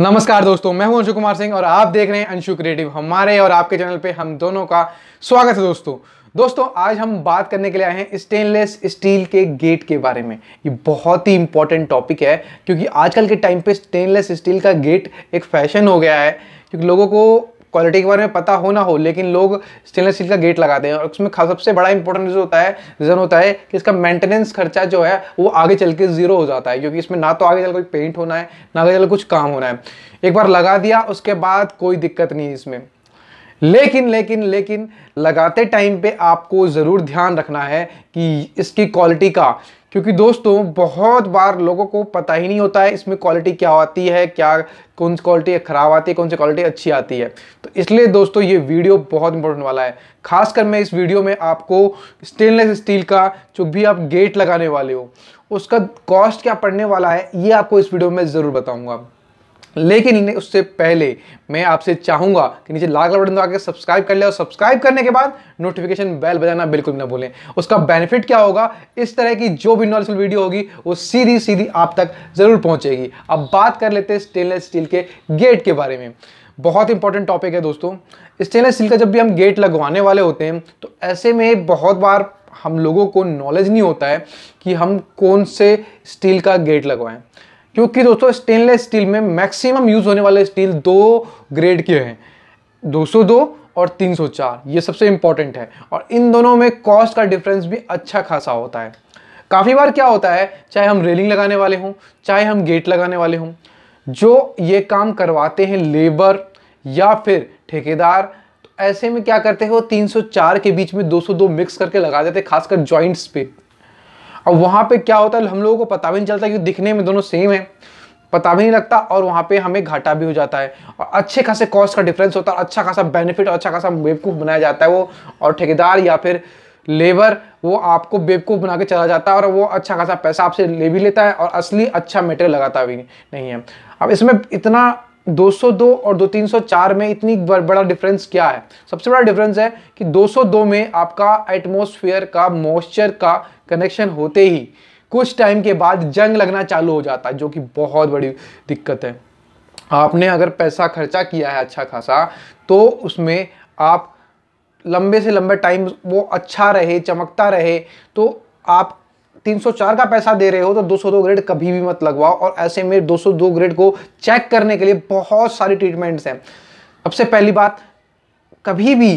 नमस्कार दोस्तों मैं हूं अंशु कुमार सिंह और आप देख रहे हैं अंशु क्रिएटिव हमारे और आपके चैनल पे हम दोनों का स्वागत है दोस्तों दोस्तों आज हम बात करने के लिए आए हैं स्टेनलेस स्टील के गेट के बारे में ये बहुत ही इंपॉर्टेंट टॉपिक है क्योंकि आजकल के टाइम पे स्टेनलेस स्टील का गेट एक फैशन हो गया है क्योंकि लोगों को क्वालिटी के बारे में पता हो ना हो लेकिन लोग स्टेनलेस स्टील का गेट लगाते हैं और उसमें सबसे बड़ा इंपॉर्टेंट रीजन होता है रीज़न होता है कि इसका मेंटेनेंस खर्चा जो है वो आगे चल के ज़ीरो हो जाता है क्योंकि इसमें ना तो आगे चल कोई पेंट होना है ना आगे चल कुछ काम होना है एक बार लगा दिया उसके बाद कोई दिक्कत नहीं इसमें लेकिन लेकिन लेकिन लगाते टाइम पे आपको ज़रूर ध्यान रखना है कि इसकी क्वालिटी का क्योंकि दोस्तों बहुत बार लोगों को पता ही नहीं होता है इसमें क्वालिटी क्या आती है क्या कौन सी क्वालिटी ख़राब आती है कौन सी क्वालिटी अच्छी आती है तो इसलिए दोस्तों ये वीडियो बहुत इंपॉर्टेंट वाला है खासकर मैं इस वीडियो में आपको स्टेनलेस स्टील का जो भी आप गेट लगाने वाले हो उसका कॉस्ट क्या पड़ने वाला है ये आपको इस वीडियो में ज़रूर बताऊँगा लेकिन उससे पहले मैं आपसे चाहूँगा कि नीचे लाल कलर बटन दबाकर सब्सक्राइब कर ले और सब्सक्राइब करने के बाद नोटिफिकेशन बेल बजाना बिल्कुल ना भूलें उसका बेनिफिट क्या होगा इस तरह की जो भी नॉलेजफुल वीडियो होगी वो सीधी सीधी आप तक ज़रूर पहुंचेगी अब बात कर लेते हैं स्टेनलेस स्टील के गेट के बारे में बहुत इंपॉर्टेंट टॉपिक है दोस्तों स्टेनलेस स्टील का जब भी हम गेट लगवाने वाले होते हैं तो ऐसे में बहुत बार हम लोगों को नॉलेज नहीं होता है कि हम कौन से स्टील का गेट लगवाएं क्योंकि दोस्तों स्टेनलेस स्टील में मैक्सिमम यूज होने वाले स्टील दो ग्रेड के हैं 202 और 304 ये सबसे इंपॉर्टेंट है और इन दोनों में कॉस्ट का डिफरेंस भी अच्छा खासा होता है काफ़ी बार क्या होता है चाहे हम रेलिंग लगाने वाले हों चाहे हम गेट लगाने वाले हों जो ये काम करवाते हैं लेबर या फिर ठेकेदार तो ऐसे में क्या करते हैं वो 304 के बीच में 202 मिक्स करके लगा देते हैं खासकर जॉइंट्स पे और वहाँ पे क्या होता है हम लोगों को पता भी नहीं चलता क्योंकि दिखने में दोनों सेम है पता भी नहीं लगता और वहाँ पे हमें घाटा भी हो जाता है और अच्छे खासे कॉस्ट का डिफरेंस होता है अच्छा खासा बेनिफिट और अच्छा खासा बेवकूफ़ बनाया जाता है वो और ठेकेदार या फिर लेबर वो आपको बेवकूफ़ बना के चला जाता है और वो अच्छा खासा पैसा आपसे ले भी लेता है और असली अच्छा मेटेरियल लगाता भी नहीं है अब इसमें इतना 202 और 2 304 में इतनी बड़ा डिफरेंस क्या है सबसे बड़ा डिफरेंस है कि 202 में आपका एटमोसफियर का मॉइस्चर का कनेक्शन होते ही कुछ टाइम के बाद जंग लगना चालू हो जाता है जो कि बहुत बड़ी दिक्कत है आपने अगर पैसा खर्चा किया है अच्छा खासा तो उसमें आप लंबे से लंबे टाइम वो अच्छा रहे चमकता रहे तो आप 304 का पैसा दे रहे हो तो 202 ग्रेड कभी भी मत लगवाओ और ऐसे में 202 ग्रेड को चेक करने के लिए बहुत सारी ट्रीटमेंट्स हैं सबसे पहली बात कभी भी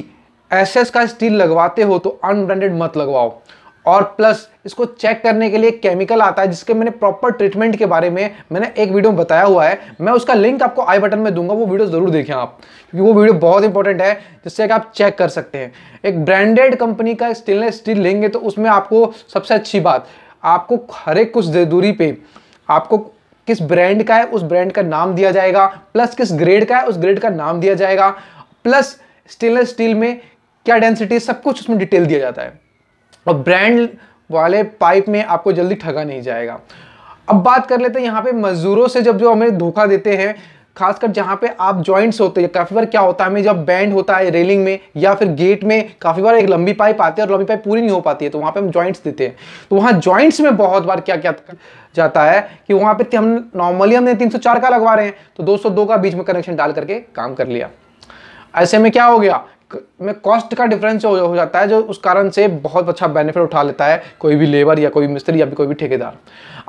एस का स्टील लगवाते हो तो अनब्रांडेड मत लगवाओ और प्लस इसको चेक करने के लिए केमिकल आता है जिसके मैंने प्रॉपर ट्रीटमेंट के बारे में मैंने एक वीडियो में बताया हुआ है मैं उसका लिंक आपको आई बटन में दूंगा वो वीडियो ज़रूर देखें आप क्योंकि वो वीडियो बहुत इंपॉर्टेंट है जिससे कि आप चेक कर सकते हैं एक ब्रांडेड कंपनी का स्टेनलेस स्टील लेंगे तो उसमें आपको सबसे अच्छी बात आपको हर एक कुछ दूरी पर आपको किस ब्रांड का है उस ब्रांड का नाम दिया जाएगा प्लस किस ग्रेड का है उस ग्रेड का नाम दिया जाएगा प्लस स्टेनलेस स्टील में क्या डेंसिटी सब कुछ उसमें डिटेल दिया जाता है और ब्रांड वाले पाइप में आपको जल्दी ठगा नहीं जाएगा अब बात कर लेते हैं यहाँ पे मजदूरों से जब जो हमें धोखा देते हैं खासकर जहाँ पे आप जॉइंट्स होते हैं काफ़ी बार क्या होता है हमें जब बैंड होता है रेलिंग में या फिर गेट में काफ़ी बार एक लंबी पाइप आती है और लंबी पाइप पूरी नहीं हो पाती है तो वहाँ पे हम जॉइंट्स देते हैं तो वहाँ जॉइंट्स में बहुत बार क्या क्या जाता है कि वहाँ पे हम नॉर्मली हमने तीन का लगवा रहे हैं तो दो का बीच में कनेक्शन डाल करके काम कर लिया ऐसे में क्या हो गया में कॉस्ट का डिफरेंस हो, हो जाता है जो उस कारण से बहुत अच्छा बेनिफिट उठा लेता है कोई भी लेबर या कोई मिस्त्री या कोई भी ठेकेदार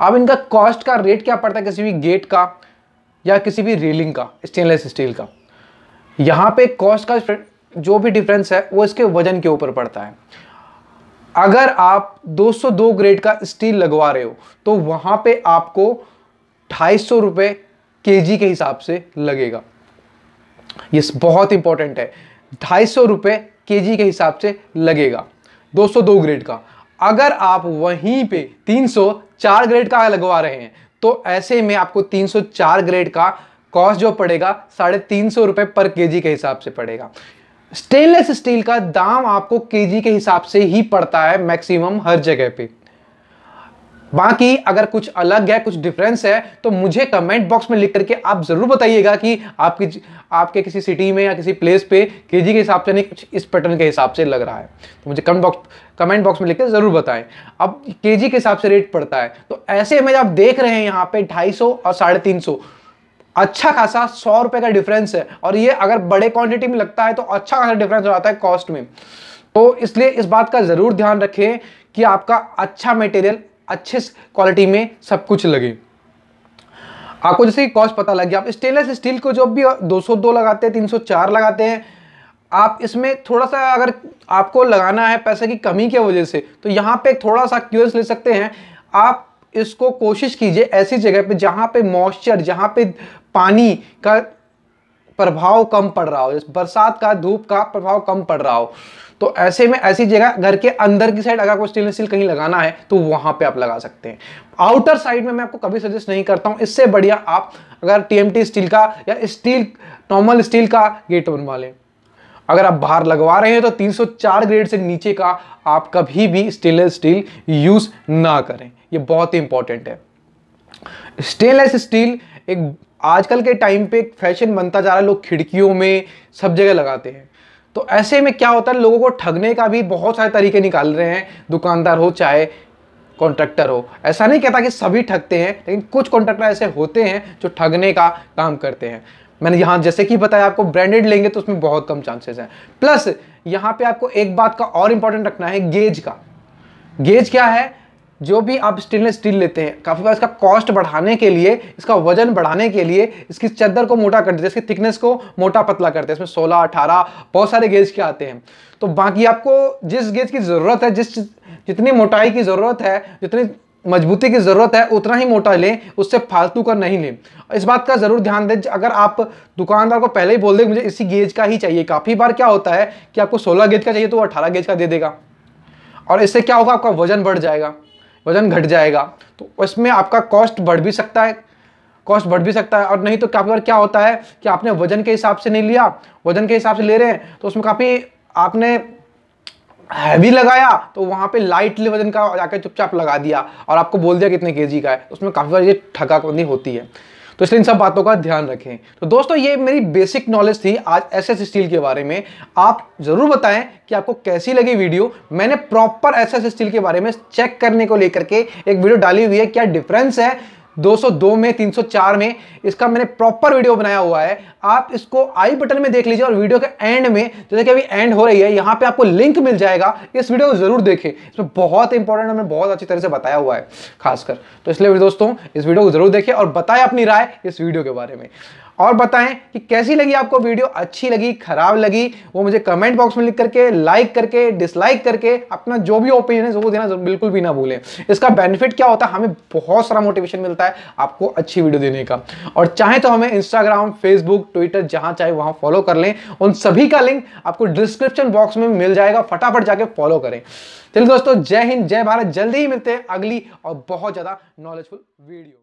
अब इनका कॉस्ट का रेट क्या पड़ता है किसी भी गेट का या किसी भी रेलिंग का स्टेनलेस स्टील का यहाँ पे कॉस्ट का जो भी डिफरेंस है वो इसके वजन के ऊपर पड़ता है अगर आप 202 ग्रेड का स्टील लगवा रहे हो तो वहाँ पे आपको ढाई सौ के के हिसाब से लगेगा ये बहुत इंपॉर्टेंट है ढाई सौ रुपये के के हिसाब से लगेगा 202 ग्रेड का अगर आप वहीं पे 304 ग्रेड का लगवा रहे हैं तो ऐसे में आपको 304 ग्रेड का कॉस्ट जो पड़ेगा साढ़े तीन सौ रुपये पर के के हिसाब से पड़ेगा स्टेनलेस स्टील का दाम आपको के के हिसाब से ही पड़ता है मैक्सिमम हर जगह पर बाकी अगर कुछ अलग है कुछ डिफरेंस है तो मुझे कमेंट बॉक्स में लिख करके आप ज़रूर बताइएगा कि आपकी आपके किसी सिटी में या किसी प्लेस पे केजी के हिसाब से नहीं कुछ इस पैटर्न के हिसाब से लग रहा है तो मुझे कमेंट बॉक्स कमेंट बॉक्स में लिख कर ज़रूर बताएं अब केजी के हिसाब से रेट पड़ता है तो ऐसे में आप देख रहे हैं यहाँ पे ढाई और साढ़े तीन सौ अच्छा खासा सौ रुपये का डिफरेंस है और ये अगर बड़े क्वांटिटी में लगता है तो अच्छा खासा डिफरेंस हो जाता है कॉस्ट में तो इसलिए इस बात का ज़रूर ध्यान रखें कि आपका अच्छा मटेरियल अच्छे क्वालिटी में सब कुछ लगे आपको जैसे कि कॉस्ट पता लग गया आप स्टेनलेस स्टील को जो भी 202 लगाते हैं 304 लगाते हैं आप इसमें थोड़ा सा अगर आपको लगाना है पैसे की कमी की वजह से तो यहाँ पे थोड़ा सा क्यूएस ले सकते हैं आप इसको कोशिश कीजिए ऐसी जगह पे जहाँ पे मॉइस्चर जहाँ पे पानी का प्रभाव कम पड़ रहा हो बरसात का धूप का प्रभाव कम पड़ रहा हो तो ऐसे में ऐसी जगह घर के अंदर की साइड अगर कोई स्टेनलेस स्टील कहीं लगाना है तो वहां पे आप लगा सकते हैं आउटर साइड में मैं आपको कभी सजेस्ट नहीं करता हूं इससे बढ़िया आप अगर टीएमटी स्टील का या स्टील नॉर्मल स्टील का गेट बनवा लें अगर आप बाहर लगवा रहे हैं तो 304 ग्रेड से नीचे का आप कभी भी स्टेनलेस स्टील यूज़ ना करें यह बहुत ही इंपॉर्टेंट है स्टेनलेस स्टील एक आजकल के टाइम पे एक फैशन बनता जा रहा है लोग खिड़कियों में सब जगह लगाते हैं तो ऐसे में क्या होता है लोगों को ठगने का भी बहुत सारे तरीके निकाल रहे हैं दुकानदार हो चाहे कॉन्ट्रैक्टर हो ऐसा नहीं कहता कि सभी ठगते हैं लेकिन कुछ कॉन्ट्रैक्टर ऐसे होते हैं जो ठगने का काम करते हैं मैंने यहाँ जैसे कि बताया आपको ब्रांडेड लेंगे तो उसमें बहुत कम चांसेस हैं प्लस यहाँ पे आपको एक बात का और इंपॉर्टेंट रखना है गेज का गेज क्या है जो भी आप स्टेनलेस स्टील लेते हैं काफ़ी बार इसका कॉस्ट बढ़ाने के लिए इसका वजन बढ़ाने के लिए इसकी चद्दर को मोटा कर देते हैं इसकी थिकनेस को मोटा पतला करते हैं इसमें 16, 18 बहुत सारे गेज के आते हैं तो बाकी आपको जिस गेज की ज़रूरत है जिस जितनी मोटाई की ज़रूरत है जितनी मजबूती की ज़रूरत है उतना ही मोटा लें उससे फालतू का नहीं लें इस बात का ज़रूर ध्यान दें अगर आप दुकानदार को पहले ही बोल दें मुझे इसी गेज का ही चाहिए काफ़ी बार क्या होता है कि आपको सोलह गेज का चाहिए तो वो 18 गेज का दे देगा और इससे क्या होगा आपका वजन बढ़ जाएगा वजन घट जाएगा तो उसमें आपका कॉस्ट बढ़ भी सकता है कॉस्ट बढ़ भी सकता है और नहीं तो काफ़ी बार क्या होता है कि आपने वजन के हिसाब से नहीं लिया वजन के हिसाब से ले रहे हैं तो उसमें काफ़ी आपने हैवी लगाया तो वहाँ पे लाइटली वजन का जाकर चुपचाप लगा दिया और आपको बोल दिया कितने जी का है तो उसमें काफ़ी बार ये ठकाबंदी होती है तो इसलिए इन सब बातों का ध्यान रखें तो दोस्तों ये मेरी बेसिक नॉलेज थी आज एस एस स्टील के बारे में आप ज़रूर बताएं कि आपको कैसी लगी वीडियो मैंने प्रॉपर एस एस स्टील के बारे में चेक करने को लेकर के एक वीडियो डाली हुई है क्या डिफरेंस है 202 में 304 में इसका मैंने प्रॉपर वीडियो बनाया हुआ है आप इसको आई बटन में देख लीजिए और वीडियो के एंड में जैसे तो कि अभी एंड हो रही है यहाँ पे आपको लिंक मिल जाएगा इस वीडियो को जरूर देखें इसमें बहुत इंपॉर्टेंट हमने बहुत अच्छी तरह से बताया हुआ है खासकर तो इसलिए दोस्तों इस वीडियो को जरूर देखें और बताएं अपनी राय इस वीडियो के बारे में और बताएं कि कैसी लगी आपको वीडियो अच्छी लगी खराब लगी वो मुझे कमेंट बॉक्स में लिख करके लाइक करके डिसलाइक करके अपना जो भी ओपिनियन है वो देना बिल्कुल भी ना भूलें इसका बेनिफिट क्या होता है हमें बहुत सारा मोटिवेशन मिलता है आपको अच्छी वीडियो देने का और चाहे तो हमें इंस्टाग्राम फेसबुक ट्विटर जहां चाहे वहां फॉलो कर लें उन सभी का लिंक आपको डिस्क्रिप्शन बॉक्स में मिल जाएगा फटाफट जाके फॉलो करें चलिए दोस्तों जय हिंद जय भारत जल्दी ही मिलते हैं अगली और बहुत ज़्यादा नॉलेजफुल वीडियो